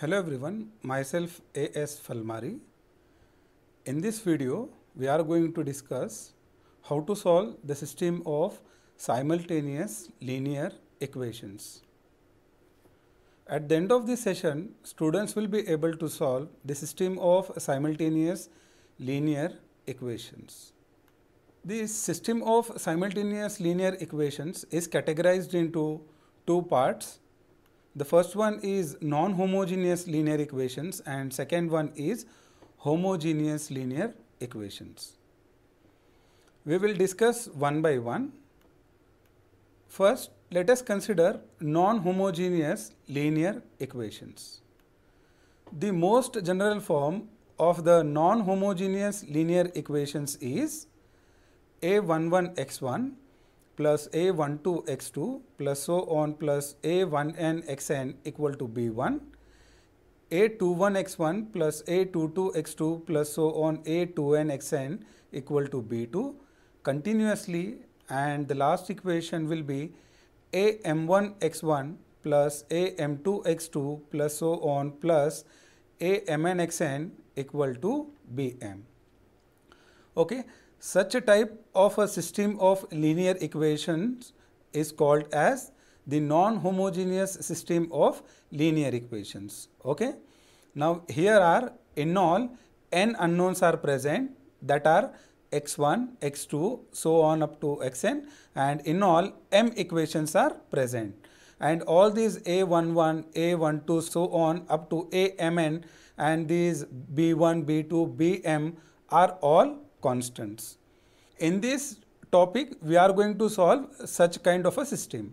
Hello everyone, myself A.S. Falmari. In this video, we are going to discuss how to solve the system of simultaneous linear equations. At the end of this session, students will be able to solve the system of simultaneous linear equations. The system of simultaneous linear equations is categorized into two parts the first one is non-homogeneous linear equations and second one is homogeneous linear equations. We will discuss one by one. First, let us consider non-homogeneous linear equations. The most general form of the non-homogeneous linear equations is a11x1 plus a12 x2 plus so on plus a1n xn equal to b1 a21 x1 plus a22 x2 plus so on a2n xn equal to b2 continuously and the last equation will be am1 x1 plus am2 x2 plus so on plus amn xn equal to bm. Okay. Such a type of a system of linear equations is called as the non-homogeneous system of linear equations. Okay. Now, here are in all n unknowns are present that are x1, x2, so on up to xn and in all m equations are present. And all these a11, a12, so on up to amn and these b1, b2, bm are all constants. In this topic, we are going to solve such kind of a system.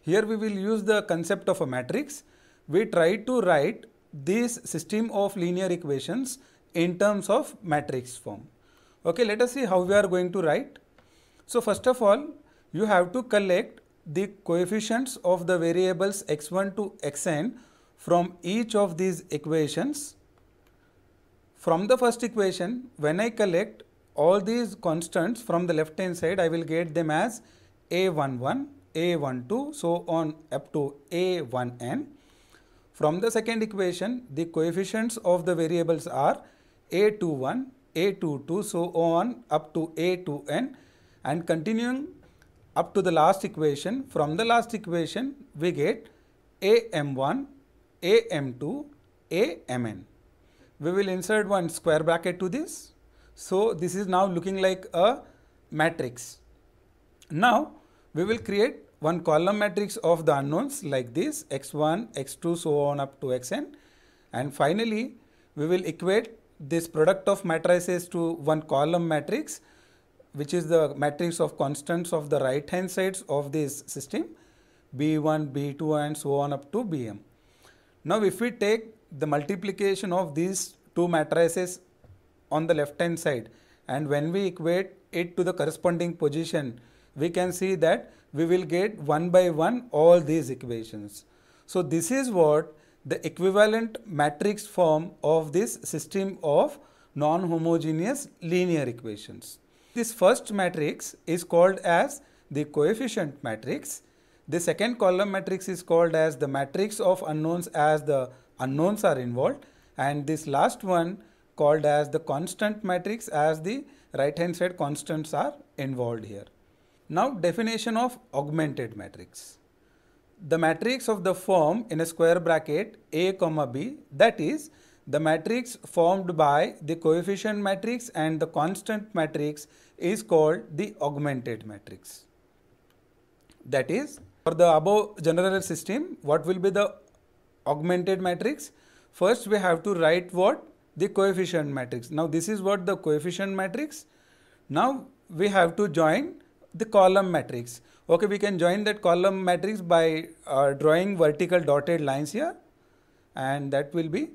Here we will use the concept of a matrix. We try to write this system of linear equations in terms of matrix form. Okay, let us see how we are going to write. So, first of all, you have to collect the coefficients of the variables x1 to xn from each of these equations. From the first equation, when I collect all these constants from the left hand side I will get them as a11 a12 so on up to a1n from the second equation the coefficients of the variables are a21 a22 so on up to a2n and continuing up to the last equation from the last equation we get am1 am2 amn we will insert one square bracket to this so, this is now looking like a matrix. Now, we will create one column matrix of the unknowns like this x1, x2 so on up to xn and finally we will equate this product of matrices to one column matrix which is the matrix of constants of the right hand sides of this system b1, b2 and so on up to bm. Now if we take the multiplication of these two matrices on the left hand side and when we equate it to the corresponding position we can see that we will get one by one all these equations. So this is what the equivalent matrix form of this system of non-homogeneous linear equations. This first matrix is called as the coefficient matrix. The second column matrix is called as the matrix of unknowns as the unknowns are involved and this last one called as the constant matrix as the right hand side constants are involved here. Now definition of augmented matrix. The matrix of the form in a square bracket A comma B that is the matrix formed by the coefficient matrix and the constant matrix is called the augmented matrix. That is for the above general system what will be the augmented matrix? First we have to write what the coefficient matrix. Now this is what the coefficient matrix. Now we have to join the column matrix. Okay, we can join that column matrix by uh, drawing vertical dotted lines here and that will be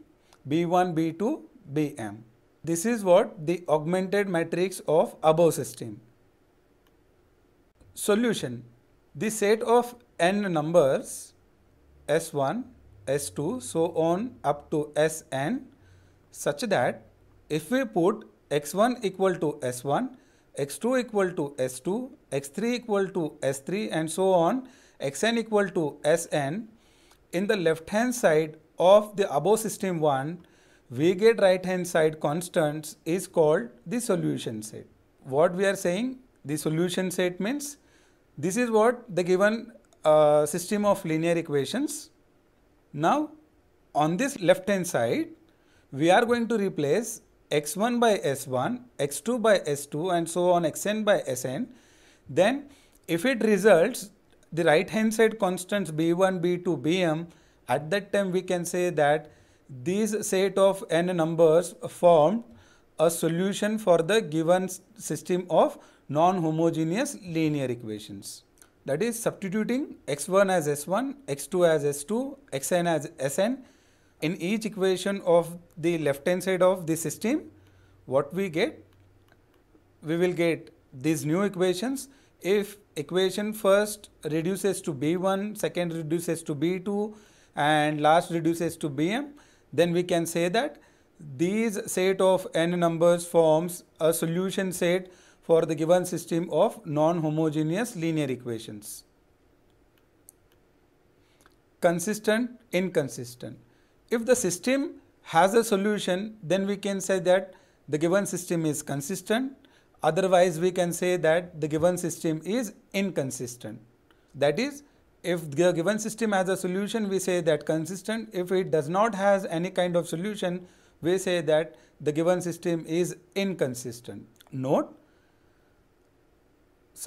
B1, B2, Bm. This is what the augmented matrix of above system. Solution. The set of n numbers S1, S2, so on up to Sn such that if we put x1 equal to s1, x2 equal to s2, x3 equal to s3 and so on, xn equal to sn, in the left hand side of the above system 1, we get right hand side constants is called the solution set. What we are saying, the solution set means this is what the given uh, system of linear equations. Now, on this left hand side, we are going to replace x1 by s1, x2 by s2 and so on xn by sn. Then if it results the right hand side constants b1, b2, bm at that time we can say that these set of n numbers form a solution for the given system of non-homogeneous linear equations. That is substituting x1 as s1, x2 as s2, xn as sn in each equation of the left hand side of the system, what we get? We will get these new equations. If equation first reduces to B1, second reduces to B2 and last reduces to Bm, then we can say that these set of n numbers forms a solution set for the given system of non-homogeneous linear equations. Consistent, inconsistent. If the system has a solution, then we can say that the given system is consistent. Otherwise, we can say that the given system is inconsistent. That is, if the given system has a solution, we say that consistent. If it does not has any kind of solution, we say that the given system is inconsistent. Note,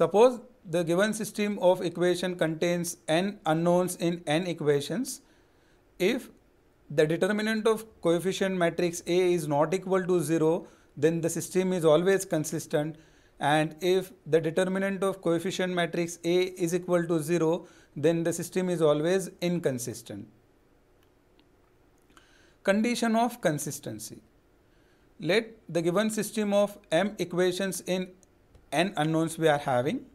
suppose the given system of equation contains n unknowns in n equations. If the determinant of coefficient matrix A is not equal to 0, then the system is always consistent. And if the determinant of coefficient matrix A is equal to 0, then the system is always inconsistent. Condition of consistency. Let the given system of m equations in n unknowns we are having.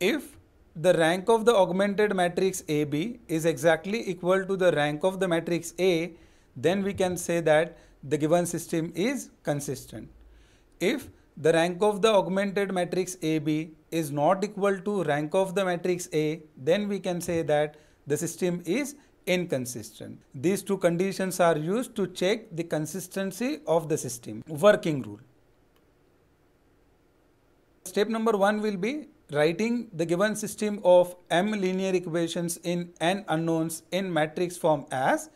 If the rank of the augmented matrix AB is exactly equal to the rank of the matrix A, then we can say that the given system is consistent. If the rank of the augmented matrix AB is not equal to rank of the matrix A, then we can say that the system is inconsistent. These two conditions are used to check the consistency of the system. Working rule. Step number one will be writing the given system of m linear equations in n unknowns in matrix form as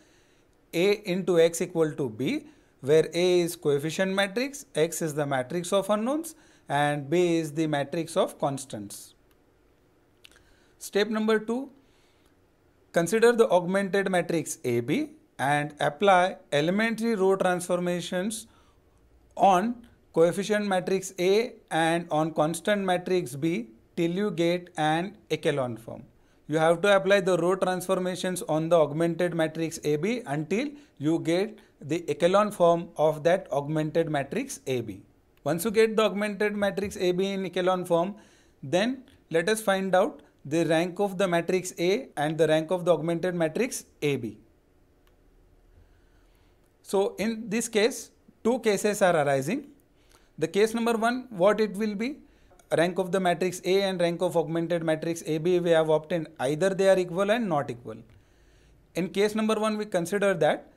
A into x equal to B where A is coefficient matrix, x is the matrix of unknowns and B is the matrix of constants. Step number 2. Consider the augmented matrix AB and apply elementary row transformations on coefficient matrix A and on constant matrix B till you get an echelon form. You have to apply the row transformations on the augmented matrix AB until you get the echelon form of that augmented matrix AB. Once you get the augmented matrix AB in echelon form, then let us find out the rank of the matrix A and the rank of the augmented matrix AB. So in this case, two cases are arising. The case number one, what it will be? rank of the matrix A and rank of augmented matrix AB we have obtained either they are equal and not equal. In case number 1 we consider that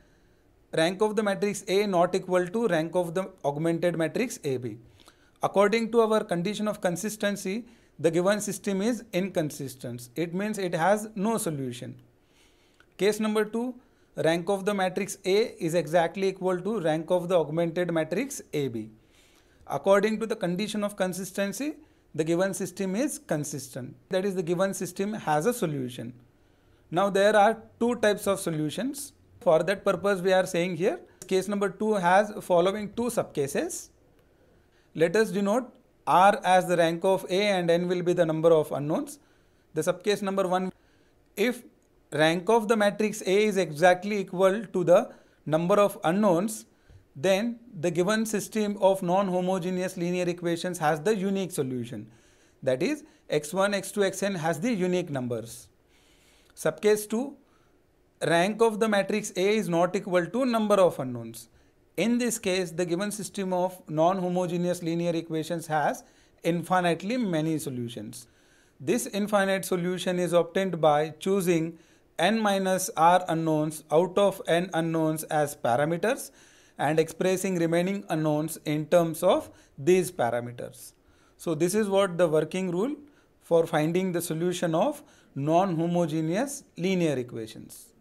rank of the matrix A not equal to rank of the augmented matrix AB. According to our condition of consistency the given system is inconsistent. It means it has no solution. Case number 2 rank of the matrix A is exactly equal to rank of the augmented matrix AB according to the condition of consistency the given system is consistent that is the given system has a solution now there are two types of solutions for that purpose we are saying here case number 2 has following two subcases let us denote r as the rank of a and n will be the number of unknowns the subcase number 1 if rank of the matrix a is exactly equal to the number of unknowns then the given system of non-homogeneous linear equations has the unique solution. That is x1, x2, xn has the unique numbers. Subcase 2, rank of the matrix A is not equal to number of unknowns. In this case, the given system of non-homogeneous linear equations has infinitely many solutions. This infinite solution is obtained by choosing n minus r unknowns out of n unknowns as parameters and expressing remaining unknowns in terms of these parameters. So this is what the working rule for finding the solution of non-homogeneous linear equations.